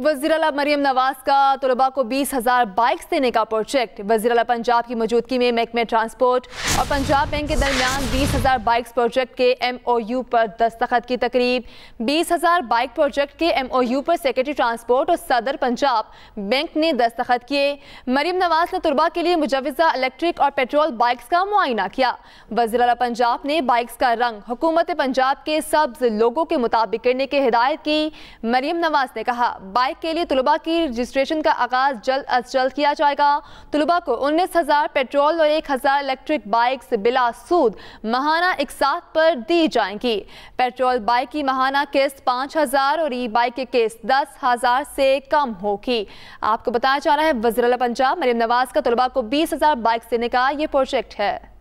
वजी अला मरीम नवाज का तलबा को बीस हज़ार बाइक्स देने का प्रोजेक्ट वजीर अला पंजाब की मौजूदगी में महकमे ट्रांसपोर्ट और पंजाब बैंक के दरमियान बीस हज़ार बाइक्स प्रोजेक्ट के एम ओ यू पर दस्तखत की तकरीब बीस हज़ार बाइक प्रोजेक्ट के एम ओ यू पर सेक्रेटरी ट्रांसपोर्ट और सदर पंजाब बैंक ने दस्तखत किए मरीम नवाज ने तलबा के लिए मुजवजा इलेक्ट्रिक और पेट्रोल बाइक्स का मुआयना किया वजीर अला पंजाब ने बाइक्स का रंग हुकूमत पंजाब के सब्ज लोगों के मुताबिक करने की हिदायत की मरीम नवाज ने कहा हक़ के लिए तलबा की रजिस्ट्रेशन का आगाज़ जल्द अज जल्द किया जाएगा तलबा को उन्नीस हज़ार पेट्रोल और एक हज़ार इलेक्ट्रिक बाइक बिला सूद महाना इकसात पर दी जाएंगी पेट्रोल बाइक की महाना किस्त पाँच हज़ार और ई बाइक की किस्त दस हज़ार से कम होगी आपको बताया जा रहा है वजरला पंजाब मरीम नवाज का तलबा को बीस हज़ार बाइक देने का ये प्रोजेक्ट है